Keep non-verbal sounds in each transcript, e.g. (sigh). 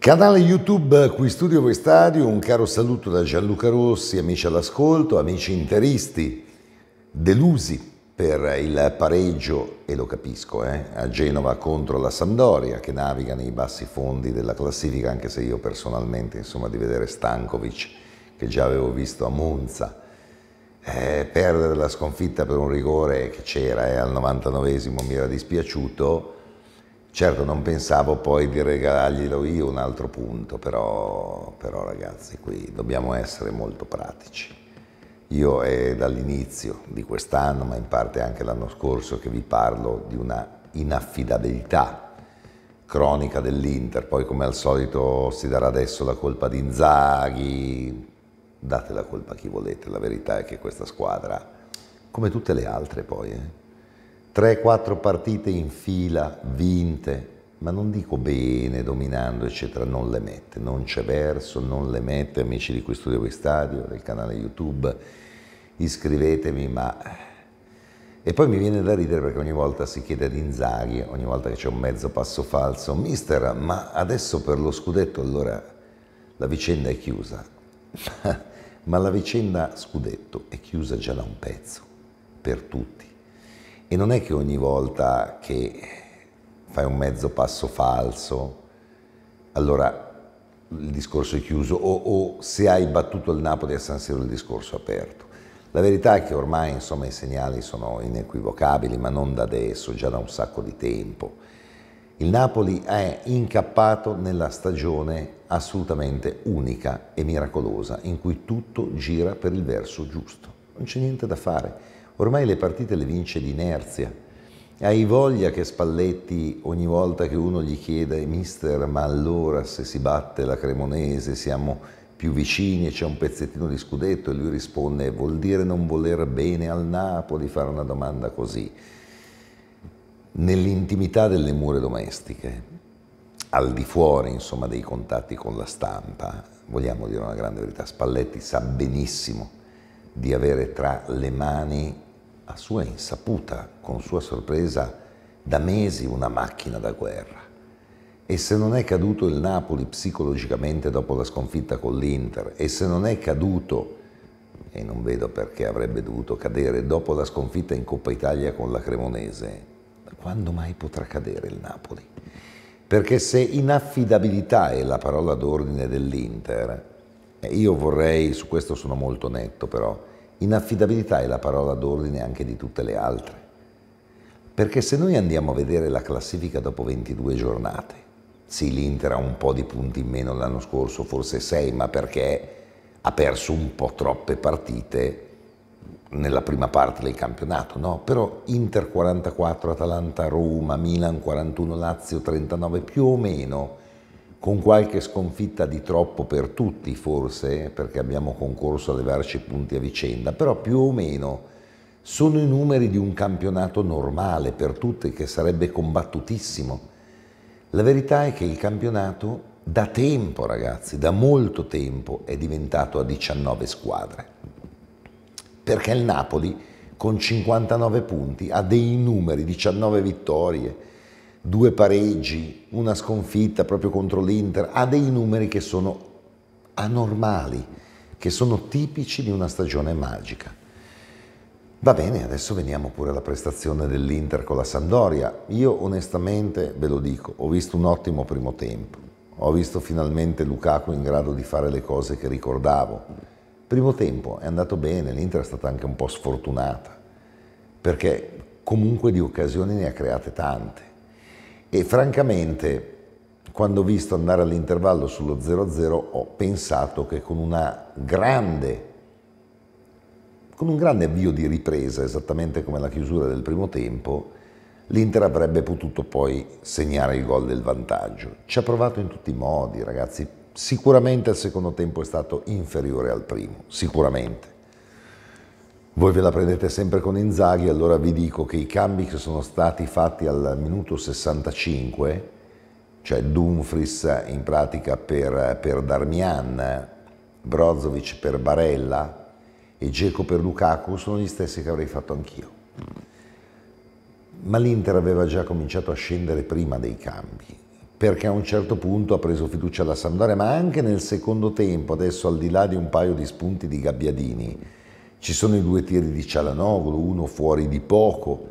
Canale YouTube Qui Studio Vestadio, un caro saluto da Gianluca Rossi, amici all'ascolto, amici interisti, delusi per il pareggio, e lo capisco, eh, a Genova contro la Sampdoria che naviga nei bassi fondi della classifica, anche se io personalmente, insomma, di vedere Stankovic, che già avevo visto a Monza, eh, perdere la sconfitta per un rigore che c'era eh, al 99 esimo mi era dispiaciuto, Certo non pensavo poi di regalarglielo io un altro punto, però, però ragazzi qui dobbiamo essere molto pratici. Io è dall'inizio di quest'anno, ma in parte anche l'anno scorso, che vi parlo di una inaffidabilità cronica dell'Inter, poi come al solito si darà adesso la colpa di Inzaghi, date la colpa a chi volete, la verità è che questa squadra, come tutte le altre poi, eh, 3-4 partite in fila vinte, ma non dico bene, dominando, eccetera, non le mette, non c'è verso, non le mette, amici di questo Studio Stadio, del canale YouTube, iscrivetemi, ma... Eh. E poi mi viene da ridere perché ogni volta si chiede ad Inzaghi, ogni volta che c'è un mezzo passo falso, mister, ma adesso per lo scudetto allora la vicenda è chiusa. (laughs) ma la vicenda scudetto è chiusa già da un pezzo, per tutti e non è che ogni volta che fai un mezzo passo falso, allora il discorso è chiuso o, o, se hai battuto il Napoli a San Siro il discorso è aperto. La verità è che ormai insomma, i segnali sono inequivocabili, ma non da adesso, già da un sacco di tempo. Il Napoli è incappato nella stagione assolutamente unica e miracolosa in cui tutto gira per il verso giusto. Non c'è niente da fare. Ormai le partite le vince l'inerzia. Hai voglia che Spalletti ogni volta che uno gli chiede mister ma allora se si batte la Cremonese siamo più vicini e c'è un pezzettino di scudetto e lui risponde vuol dire non voler bene al Napoli fare una domanda così nell'intimità delle mura domestiche al di fuori insomma, dei contatti con la stampa, vogliamo dire una grande verità, Spalletti sa benissimo di avere tra le mani a sua insaputa, con sua sorpresa, da mesi una macchina da guerra. E se non è caduto il Napoli psicologicamente dopo la sconfitta con l'Inter, e se non è caduto, e non vedo perché avrebbe dovuto cadere dopo la sconfitta in Coppa Italia con la Cremonese, quando mai potrà cadere il Napoli? Perché se inaffidabilità è la parola d'ordine dell'Inter, io vorrei, su questo sono molto netto però, Inaffidabilità è la parola d'ordine anche di tutte le altre. Perché se noi andiamo a vedere la classifica dopo 22 giornate, sì, l'Inter ha un po' di punti in meno l'anno scorso, forse 6, ma perché ha perso un po' troppe partite nella prima parte del campionato, no? Però Inter 44, Atalanta, Roma, Milan 41, Lazio 39, più o meno con qualche sconfitta di troppo per tutti forse, perché abbiamo concorso a levarci punti a vicenda, però più o meno sono i numeri di un campionato normale per tutti che sarebbe combattutissimo. La verità è che il campionato da tempo, ragazzi, da molto tempo è diventato a 19 squadre. Perché il Napoli con 59 punti ha dei numeri, 19 vittorie, due pareggi, una sconfitta proprio contro l'Inter, ha dei numeri che sono anormali, che sono tipici di una stagione magica. Va bene, adesso veniamo pure alla prestazione dell'Inter con la Sandoria. Io onestamente ve lo dico, ho visto un ottimo primo tempo. Ho visto finalmente Lukaku in grado di fare le cose che ricordavo. Primo tempo è andato bene, l'Inter è stata anche un po' sfortunata, perché comunque di occasioni ne ha create tante e francamente quando ho visto andare all'intervallo sullo 0-0, ho pensato che con, grande, con un grande avvio di ripresa, esattamente come la chiusura del primo tempo, l'Inter avrebbe potuto poi segnare il gol del vantaggio. Ci ha provato in tutti i modi, ragazzi. Sicuramente il secondo tempo è stato inferiore al primo, sicuramente. Voi ve la prendete sempre con Inzaghi, allora vi dico che i cambi che sono stati fatti al minuto 65, cioè Dumfries in pratica per, per Darmian, Brozovic per Barella e Geco per Lukaku, sono gli stessi che avrei fatto anch'io. Ma l'Inter aveva già cominciato a scendere prima dei cambi, perché a un certo punto ha preso fiducia alla Sampdoria, ma anche nel secondo tempo, adesso al di là di un paio di spunti di Gabbiadini, ci sono i due tiri di Cialanoglu, uno fuori di poco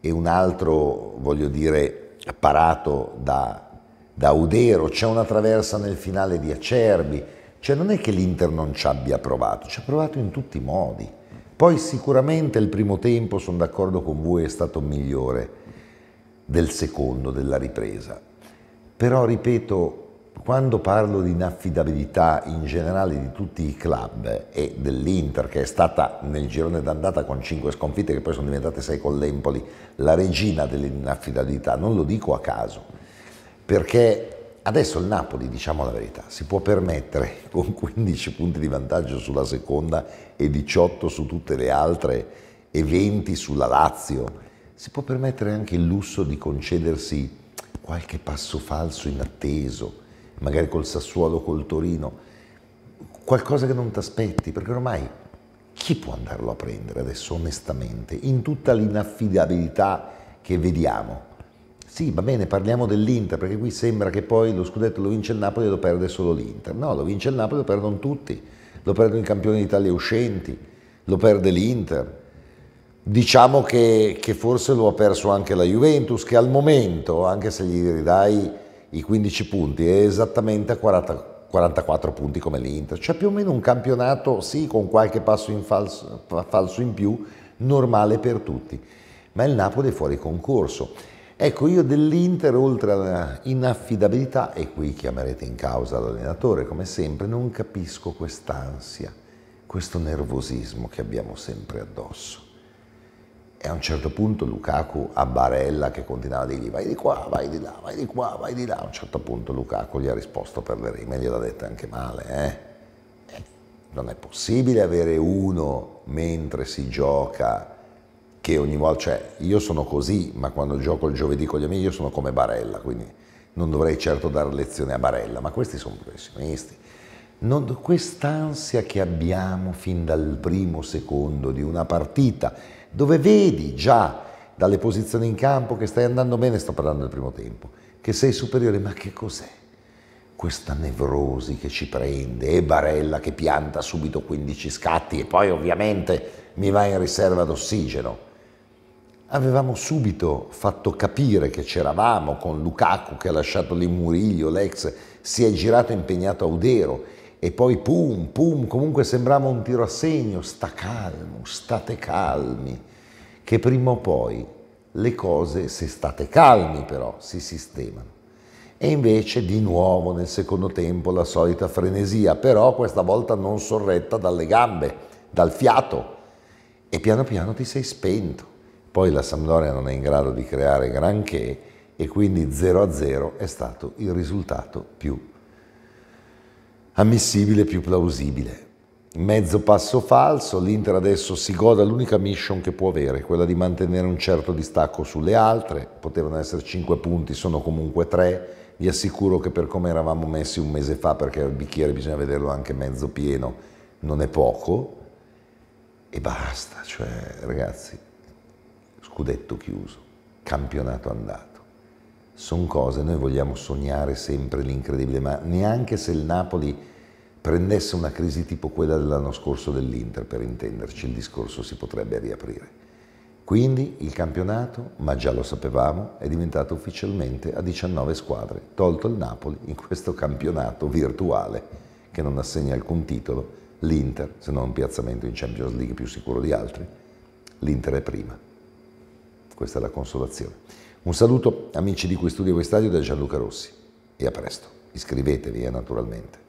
e un altro, voglio dire, parato da, da Udero. C'è una traversa nel finale di Acerbi. Cioè non è che l'Inter non ci abbia provato, ci ha provato in tutti i modi. Poi sicuramente il primo tempo, sono d'accordo con voi, è stato migliore del secondo, della ripresa. Però ripeto, quando parlo di inaffidabilità in generale di tutti i club e dell'Inter che è stata nel girone d'andata con 5 sconfitte che poi sono diventate 6 con l'Empoli, la regina dell'inaffidabilità, non lo dico a caso, perché adesso il Napoli, diciamo la verità, si può permettere (laughs) con 15 punti di vantaggio sulla seconda e 18 su tutte le altre e 20 sulla Lazio, si può permettere anche il lusso di concedersi qualche passo falso inatteso, magari col Sassuolo, col Torino, qualcosa che non ti aspetti, perché ormai chi può andarlo a prendere adesso onestamente, in tutta l'inaffidabilità che vediamo? Sì, va bene, parliamo dell'Inter, perché qui sembra che poi lo scudetto lo vince il Napoli e lo perde solo l'Inter. No, lo vince il Napoli e lo perdono tutti, lo perdono i campioni d'Italia uscenti, lo perde l'Inter. Diciamo che, che forse lo ha perso anche la Juventus, che al momento, anche se gli ridai i 15 punti, è esattamente a 40, 44 punti come l'Inter. cioè più o meno un campionato, sì, con qualche passo in falso, falso in più, normale per tutti, ma il Napoli è fuori concorso. Ecco, io dell'Inter, oltre alla inaffidabilità, e qui chiamerete in causa l'allenatore, come sempre, non capisco quest'ansia, questo nervosismo che abbiamo sempre addosso. E a un certo punto Lukaku a Barella che continuava a dirgli vai di qua, vai di là, vai di qua, vai di là. A un certo punto Lukaku gli ha risposto per le rime, gliel'ha detta anche male. Eh? Eh, non è possibile avere uno mentre si gioca che ogni volta, cioè io sono così, ma quando gioco il giovedì con gli amici io sono come Barella, quindi non dovrei certo dare lezione a Barella, ma questi sono professionisti. Non, quest'ansia che abbiamo fin dal primo secondo di una partita dove vedi già dalle posizioni in campo che stai andando bene, sto parlando del primo tempo, che sei superiore, ma che cos'è? Questa nevrosi che ci prende e Barella che pianta subito 15 scatti e poi ovviamente mi va in riserva d'ossigeno. Avevamo subito fatto capire che c'eravamo con Lukaku che ha lasciato lì Murillo, l'ex, si è girato impegnato a Udero e poi pum, pum, comunque sembrava un tiro a segno, sta calmo, state calmi, che prima o poi le cose, se state calmi però, si sistemano. E invece di nuovo nel secondo tempo la solita frenesia, però questa volta non sorretta dalle gambe, dal fiato, e piano piano ti sei spento. Poi la Sampdoria non è in grado di creare granché e quindi 0-0 è stato il risultato più ammissibile più plausibile. Mezzo passo falso, l'Inter adesso si goda l'unica mission che può avere, quella di mantenere un certo distacco sulle altre, potevano essere 5 punti, sono comunque 3, vi assicuro che per come eravamo messi un mese fa, perché il bicchiere bisogna vederlo anche mezzo pieno, non è poco, e basta, cioè ragazzi, scudetto chiuso, campionato andato sono cose, noi vogliamo sognare sempre l'incredibile, ma neanche se il Napoli prendesse una crisi tipo quella dell'anno scorso dell'Inter, per intenderci, il discorso si potrebbe riaprire. Quindi il campionato, ma già lo sapevamo, è diventato ufficialmente a 19 squadre, tolto il Napoli in questo campionato virtuale che non assegna alcun titolo, l'Inter, se non un piazzamento in Champions League più sicuro di altri, l'Inter è prima. Questa è la consolazione. Un saluto amici di cui studio e stadio da Gianluca Rossi e a presto. Iscrivetevi eh, naturalmente.